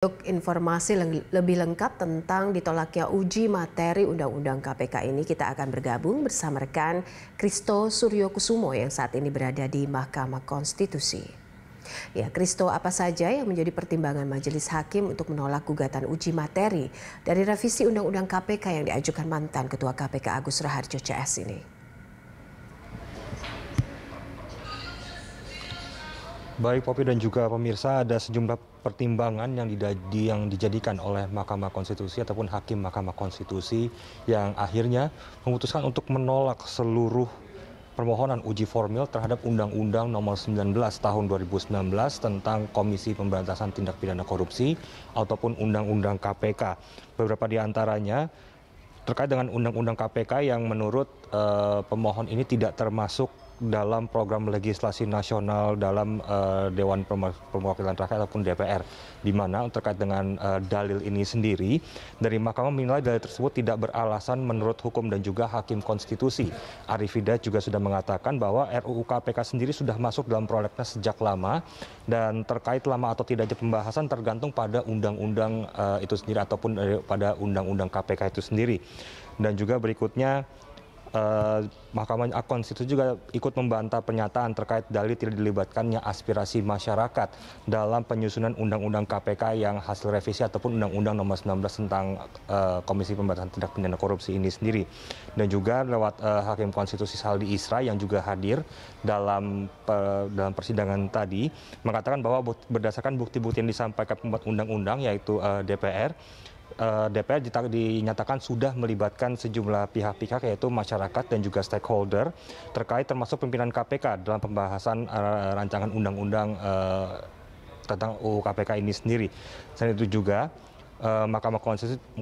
Untuk informasi lebih lengkap tentang ditolaknya uji materi Undang-Undang KPK ini, kita akan bergabung bersama rekan Kristo Suryo Kusumo yang saat ini berada di Mahkamah Konstitusi. Ya, Kristo, apa saja yang menjadi pertimbangan Majelis Hakim untuk menolak gugatan uji materi dari revisi Undang-Undang KPK yang diajukan mantan Ketua KPK Agus Raharjo CS ini? Baik Popi dan juga pemirsa, ada sejumlah pertimbangan yang, didadi, yang dijadikan oleh Mahkamah Konstitusi ataupun Hakim Mahkamah Konstitusi yang akhirnya memutuskan untuk menolak seluruh permohonan uji formil terhadap Undang-Undang Nomor 19 Tahun 2019 tentang Komisi Pemberantasan Tindak Pidana Korupsi ataupun Undang-Undang KPK. Beberapa di antaranya terkait dengan Undang-Undang KPK yang menurut uh, pemohon ini tidak termasuk dalam program legislasi nasional dalam eh, Dewan Perwakilan Rakyat ataupun DPR di mana terkait dengan eh, dalil ini sendiri dari Mahkamah menilai dalil tersebut tidak beralasan menurut hukum dan juga hakim konstitusi. Arif Hidayat juga sudah mengatakan bahwa RUU KPK sendiri sudah masuk dalam prolegnas sejak lama dan terkait lama atau tidaknya pembahasan tergantung pada undang-undang eh, itu sendiri ataupun pada undang-undang KPK itu sendiri. Dan juga berikutnya eh, Mahkamah Konstitusi juga ikut membantah pernyataan terkait dalih tidak dilibatkannya aspirasi masyarakat dalam penyusunan undang-undang KPK yang hasil revisi ataupun undang-undang nomor 19 tentang eh, Komisi Pemberantasan Tindak Pidana Korupsi ini sendiri dan juga lewat eh, Hakim Konstitusi Saldi Isra yang juga hadir dalam eh, dalam persidangan tadi mengatakan bahwa berdasarkan bukti-bukti yang disampaikan pembuat undang-undang yaitu eh, DPR Eh, DPR dinyatakan sudah melibatkan sejumlah pihak-pihak yaitu masyarakat dan juga stakeholder terkait termasuk pimpinan KPK dalam pembahasan eh, rancangan undang-undang eh, tentang UU KPK ini sendiri. Selain itu juga Mahkamah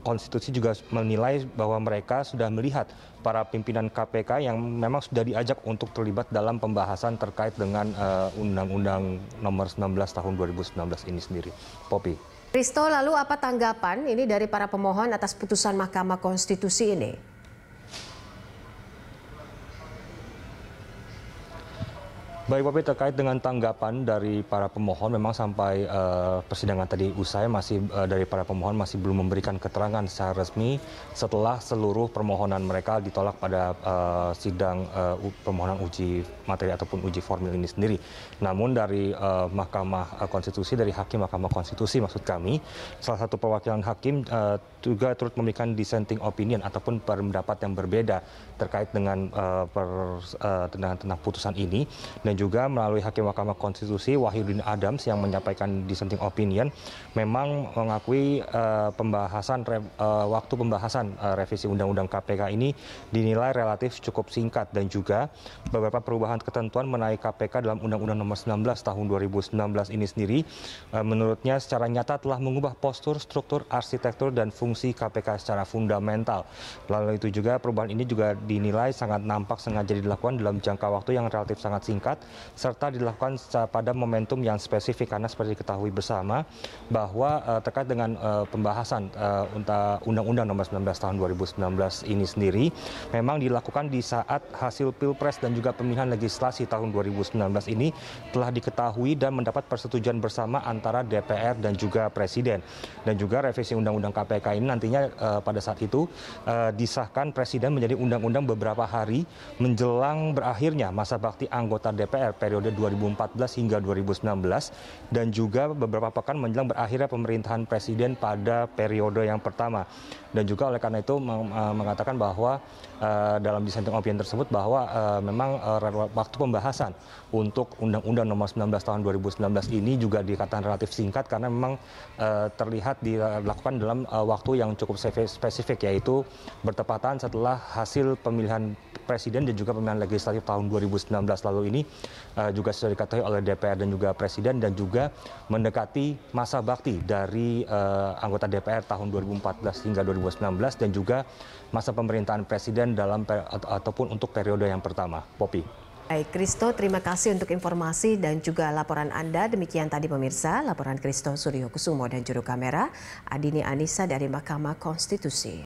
Konstitusi, juga menilai bahwa mereka sudah melihat para pimpinan KPK yang memang sudah diajak untuk terlibat dalam pembahasan terkait dengan Undang -Undang Nomor 19 Tahun 2019 ini sendiri. Popi. Risto, lalu apa tanggapan ini dari para pemohon atas putusan Mahkamah Konstitusi ini? Baik Pak terkait dengan tanggapan dari para pemohon memang sampai uh, persidangan tadi usai masih uh, dari para pemohon masih belum memberikan keterangan secara resmi setelah seluruh permohonan mereka ditolak pada uh, sidang uh, permohonan uji materi ataupun uji formil ini sendiri. Namun dari uh, Mahkamah Konstitusi dari hakim Mahkamah Konstitusi maksud kami salah satu perwakilan hakim uh, juga turut memberikan dissenting opinion ataupun pendapat yang berbeda terkait dengan uh, per, uh, tentang, tentang putusan ini dan juga melalui Hakim Mahkamah Konstitusi Wahyudin Adams yang menyampaikan dissenting opinion memang mengakui uh, pembahasan uh, waktu pembahasan uh, revisi Undang-Undang KPK ini dinilai relatif cukup singkat dan juga beberapa perubahan ketentuan mengenai KPK dalam Undang-Undang Nomor 19 Tahun 2019 ini sendiri uh, menurutnya secara nyata telah mengubah postur, struktur, arsitektur dan fungsi KPK secara fundamental. Lalu itu juga perubahan ini juga dinilai sangat nampak sengaja dilakukan dalam jangka waktu yang relatif sangat singkat serta dilakukan pada momentum yang spesifik karena seperti diketahui bersama bahwa uh, terkait dengan uh, pembahasan uh, Undang-Undang Nomor 19 Tahun 2019 ini sendiri memang dilakukan di saat hasil pilpres dan juga pemilihan legislasi tahun 2019 ini telah diketahui dan mendapat persetujuan bersama antara DPR dan juga Presiden dan juga revisi Undang-Undang KPK ini nantinya uh, pada saat itu uh, disahkan Presiden menjadi undang-undang beberapa hari menjelang berakhirnya masa bakti anggota DPR DPR periode 2014 hingga 2019 dan juga beberapa pekan menjelang berakhirnya pemerintahan presiden pada periode yang pertama. Dan juga oleh karena itu e, mengatakan bahwa e, dalam dissenting opinion tersebut bahwa e, memang waktu pembahasan untuk Undang-Undang Nomor 19 Tahun 2019 ini juga dikatakan relatif singkat karena memang terlihat dilakukan dalam waktu yang cukup spesifik yaitu bertepatan setelah hasil pemilihan Presiden dan juga pemilihan legislatif tahun 2019 lalu ini uh, juga sudah diketahui oleh DPR dan juga Presiden dan juga mendekati masa bakti dari uh, anggota DPR tahun 2014 hingga 2019 dan juga masa pemerintahan Presiden dalam ataupun untuk periode yang pertama. Popi. Hai Kristo, terima kasih untuk informasi dan juga laporan Anda. Demikian tadi pemirsa, laporan Kristo Suryo Kusumo dan juru kamera Adini Anisa dari Mahkamah Konstitusi.